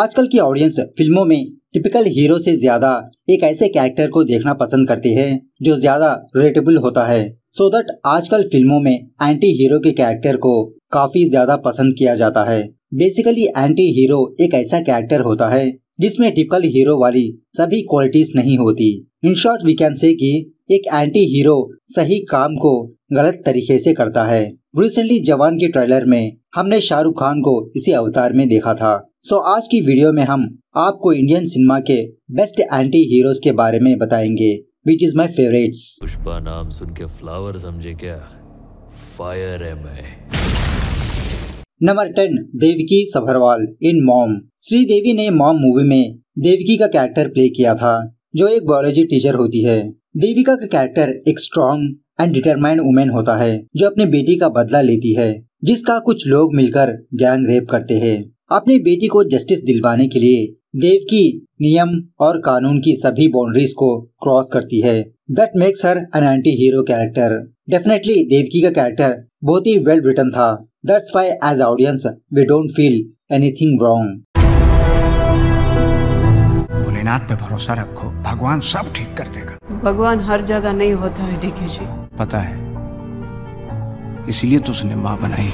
आजकल की ऑडियंस फिल्मों में टिपिकल हीरो से ज्यादा एक ऐसे कैरेक्टर को देखना पसंद करती है जो ज्यादा रिलेटेबल होता है सो so दैट आजकल फिल्मों में एंटी हीरो के कैरेक्टर को काफी ज्यादा पसंद किया जाता है बेसिकली एंटी हीरो एक ऐसा कैरेक्टर होता है जिसमें टिपिकल हीरो वाली सभी क्वालिटीज नहीं होती in short we can say कि एक एंटी हीरो सही काम को गलत तरीके से करता है रिसेंटली जवान के ट्रेलर में हमने शाहरुख खान को इसी अवतार में देखा था सो आज की वीडियो में हम आपको इंडियन सिनेमा के बेस्ट एंटी हीरोज के बारे में बताएंगे which is my favourite Pushpa नाम सुन के फ्लावर समझे क्या फायर है मैं number ten Devki Sabharwal in Mom Sridevi ने मॉम मूवी में देवकी का कैरेक्टर प्ले किया था जो एक बायोलॉजी टीचर होती है देविका का कैरेक्टर एक स्ट्रॉन्ग एंड डिटरमाइंड वुमेन होता है जो अपने बेटी का बदला लेती है जिसका कुछ लोग मिलकर गैंग रेप करते हैं अपनी बेटी को जस्टिस दिलवाने के लिए देव की नियम और कानून की सभी बाउंड्रीज को क्रॉस करती है that makes her an anti hero character definitely Devki का कैरेक्टर बहुत ही वेल रिटर्न था that's why as audience we don't feel anything wrong Bholenath पे भरोसा रखो भगवान सब ठीक कर देगा भगवान हर जगह नहीं होता है डीके जी पता है इसीलिए तो उसने माँ बनाई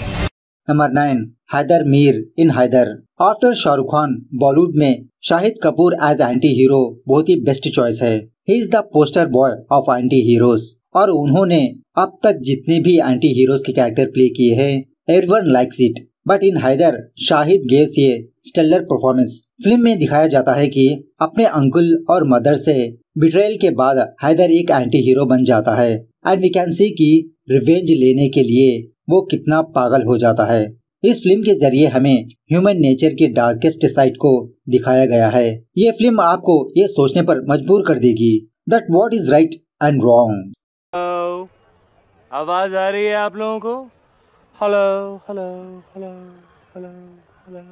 number nine Haider Mir in Haider after Shahrukh Khan Bollywood में Shahid Kapoor as anti hero बहुत ही बेस्ट चॉइस है he is the poster boy of anti heroes और उन्होंने अब तक जितने भी एंटी हीरोज के कैरेक्टर प्ले किए हैं everyone likes it but in Haider Shahid gives ये स्टेलर परफॉर्मेंस फिल्म में दिखाया जाता है कि अपने अंकुल और मदर से बिट्रेल के बाद हैदर एक एंटी हीरो बन जाता है एंड वी कैन सी कि रिवेंज लेने के लिए वो कितना पागल हो जाता है इस फिल्म के जरिए हमें ह्यूमन नेचर की डार्केस्ट साइड को दिखाया गया है ये फिल्म आपको ये सोचने पर मजबूर कर देगी that what is right and wrong आवाज आ रही है आप लोगों को hello hello hello hello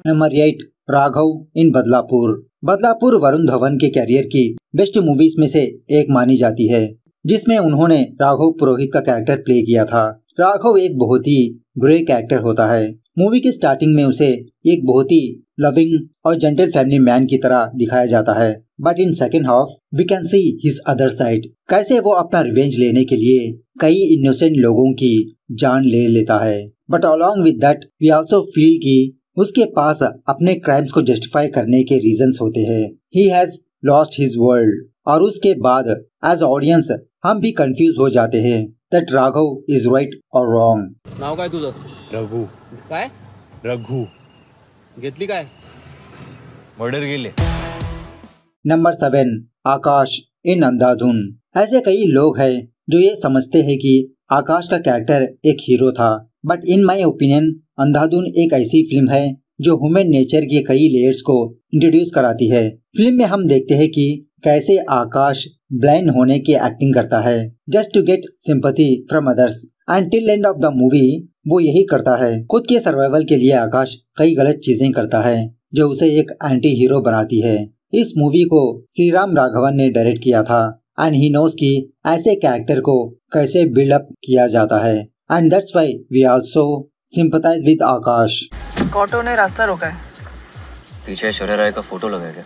number eight Raghav in Badlapur Badlapur Varun Dhawan के कैरियर की बेस्ट मूवीज में से एक मानी जाती है जिसमें उन्होंने राघव पुरोहित का कैरेक्टर प्ले किया था राघव एक बहुत ही ग्रे कैरेक्टर होता है मूवी के स्टार्टिंग में उसे एक बहुत ही लविंग और जेंटल फैमिली मैन की तरह दिखाया जाता है but in second half we can see his other side कैसे वो अपना रिवेंज लेने के लिए कई इनोसेंट लोगों की जान ले लेता है but along with that we also feel की उसके पास अपने क्राइम्स को जस्टिफाई करने के रीजन होते हैं he has lost his world और उसके बाद एज ऑडियंस हम भी कंफ्यूज हो जाते हैं that Raghav is right or wrong. नाव काय तुझं रघु काय रघु घेतली काय मर्डर गेले नंबर सेवन आकाश इन अंधाधुन ऐसे कई लोग हैं जो ये समझते हैं कि आकाश का कैरेक्टर एक हीरो था but in my opinion Andhadhun एक ऐसी फिल्म है जो ह्यूमन नेचर के कई लेयर्स को इंट्रोड्यूस कराती है फिल्म में हम देखते हैं कि कैसे आकाश ब्लाइंड होने की एक्टिंग करता है just to get sympathy from others and till end of the movie वो यही करता है खुद के सर्वाइवल के लिए आकाश कई गलत चीजें करता है जो उसे एक एंटी हीरो बनाती है इस मूवी को श्री राम राघवन ने डायरेक्ट किया था एंड ही नोस की ऐसे कैरेक्टर को कैसे बिल्डअप किया जाता है and that's why we also sympathise with Akash auto ने रास्ता रोका है पीछे राय का फोटो लगाया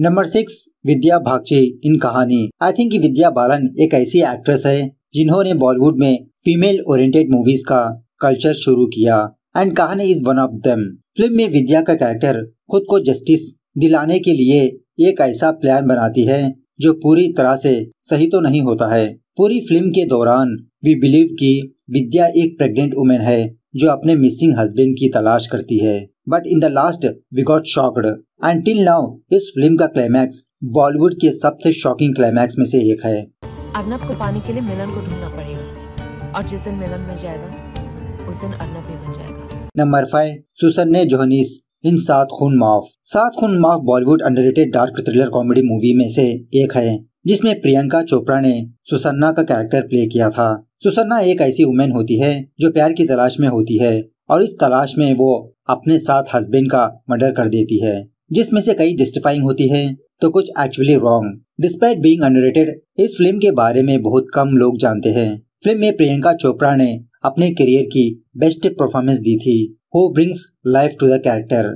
नंबर सिक्स विद्या भागची इन कहानी आई थिंक विद्या बालन एक ऐसी एक्ट्रेस है जिन्होंने बॉलीवुड में फीमेल ओरिएंटेड मूवीज का कल्चर शुरू किया and Kahaani is one of them film में विद्या का कैरेक्टर खुद को जस्टिस दिलाने के लिए एक ऐसा प्लान बनाती है जो पूरी तरह से सही तो नहीं होता है पूरी फिल्म के दौरान वी बिलीव की विद्या एक प्रेग्नेंट वुमेन है जो अपने मिसिंग हस्बैंड की तलाश करती है but in the last we got shocked and till now इस फिल्म का क्लाइमैक्स बॉलीवुड के सबसे शॉकिंग क्लाइमैक्स में से एक है अर्नब को पाने के लिए मिलन को ढूंढना पड़ेगा और जिस दिन मिलन मिल जाएगा उस दिन अर्नब भी मिल जाएगा नंबर फाइव सुसन ने जोहनीस इन सात खून माफ Saat Khoon Maaf Bollywood underrated dark thriller comedy movie में से एक है जिसमें प्रियंका चोपड़ा ने सुसन्ना का कैरेक्टर प्ले किया था सुसन्ना एक ऐसी वुमेन होती है जो प्यार की तलाश में होती है और इस तलाश में वो अपने साथ हस्बैंड का मर्डर कर देती है जिसमें से कई जस्टिफाइंग होती है तो कुछ actually wrong despite being underrated इस फिल्म के बारे में बहुत कम लोग जानते हैं फिल्म में प्रियंका चोपड़ा ने अपने करियर की बेस्ट परफॉर्मेंस दी थी who brings life to the character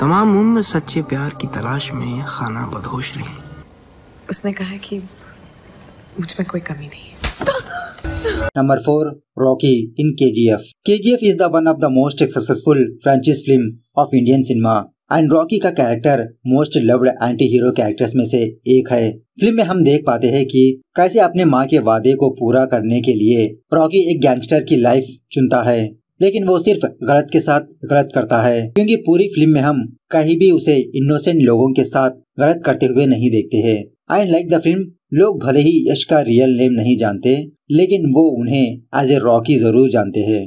तमाम उम्र सच्चे प्यार की तलाश में खाना बदहोश रही उसने कहा कि मुझ में कोई कमी नहीं Number 4 Rocky in K G F the one of the most successful franchise film of Indian cinema and Rocky का character most loved anti hero characters में से एक है फिल्म में हम देख पाते हैं कि कैसे अपने माँ के वादे को पूरा करने के लिए रॉकी एक गैंगस्टर की लाइफ चुनता है लेकिन वो सिर्फ गलत के साथ गलत करता है क्योंकि पूरी फिल्म में हम कहीं भी उसे इनोसेंट लोगों के साथ गलत करते हुए नहीं देखते हैं आई लाइक द फिल्म लोग भले ही यश का रियल नेम नहीं जानते लेकिन वो उन्हें एज ए रॉकी जरूर जानते हैं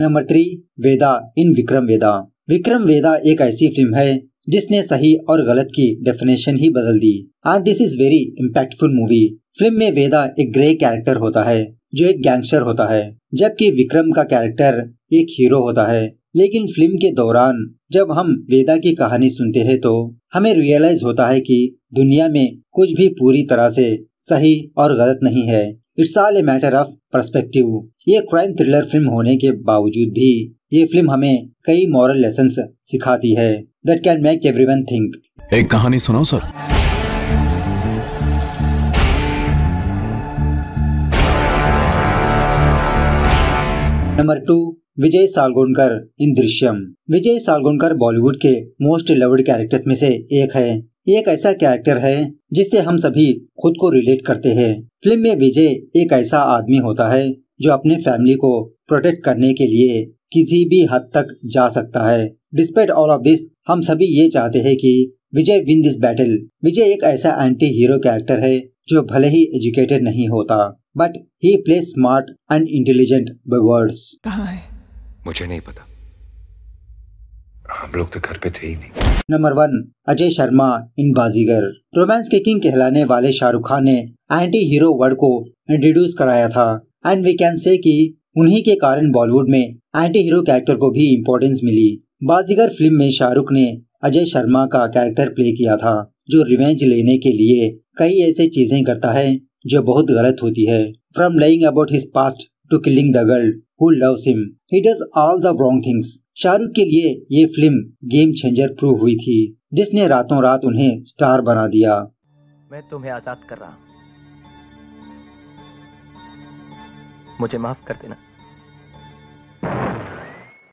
number three Vedha in Vikram Vedha Vikram Vedha एक ऐसी फिल्म है जिसने सही और गलत की डेफिनेशन ही बदल दी आज this is very impactful movie film में वेदा एक ग्रे कैरेक्टर होता है जो एक गैंगस्टर होता है जबकि विक्रम का कैरेक्टर एक हीरो होता है लेकिन फिल्म के दौरान जब हम वेदा की कहानी सुनते हैं तो हमें रियलाइज होता है कि दुनिया में कुछ भी पूरी तरह से सही और गलत नहीं है it's all a matter of perspective ये क्राइम थ्रिलर फिल्म होने के बावजूद भी ये फिल्म हमें कई मॉरल लेसन सिखाती है that can make one think एक कहानी सुनाओ sir number two Vijay Salgaonkar in Drishyam Vijay Salgaonkar Bollywood के मोस्ट लव्ड कैरेक्टर्स में से एक है एक ऐसा कैरेक्टर है जिससे हम सभी खुद को रिलेट करते हैं फिल्म में विजय एक ऐसा आदमी होता है जो अपने फैमिली को प्रोटेक्ट करने के लिए किसी भी हद तक जा सकता है डिस्पेट ऑल ऑफ दिस हम सभी ये चाहते हैं कि Vijay win this battle Vijay एक ऐसा एंटी हीरो कैरेक्टर है जो भले ही एजुकेटेड नहीं होता but he play smart and intelligent by words कहा है मुझे नहीं पता हम लोग तो घर पे थे ही नहीं number one Ajay Sharma in Baazigar romance के किंग कहलाने वाले शाहरुख खान ने एंटी हीरो वर्ड को इंट्रोड्यूस कराया था एंड वी कैन से कि उन्हीं के कारण बॉलीवुड में एंटी हीरो कैरेक्टर को भी इम्पोर्टेंस मिली बाजीगर फिल्म में शाहरुख ने अजय शर्मा का कैरेक्टर प्ले किया था जो रिवेंज लेने के लिए कई ऐसे चीजें करता है जो बहुत गलत होती है from lying about his past to killing the girl who loves him. He does all the wrong things. Shahrukh के लिए ये फिल्म गेम चेंजर प्रूव हुई थी जिसने रातों रात उन्हें स्टार बना दिया मैं तुम्हें आजाद कर रहा मुझे माफ कर देना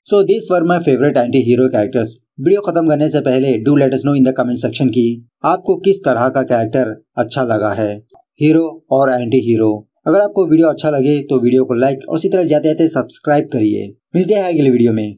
so this were my favourite anti hero characters video खत्म करने से पहले do let us know in the comment section की आपको किस तरह का कैरेक्टर अच्छा लगा है हीरो और एंटी हीरो अगर आपको वीडियो अच्छा लगे तो वीडियो को लाइक और इसी तरह जाते जाते सब्सक्राइब करिए मिलते हैं अगले वीडियो में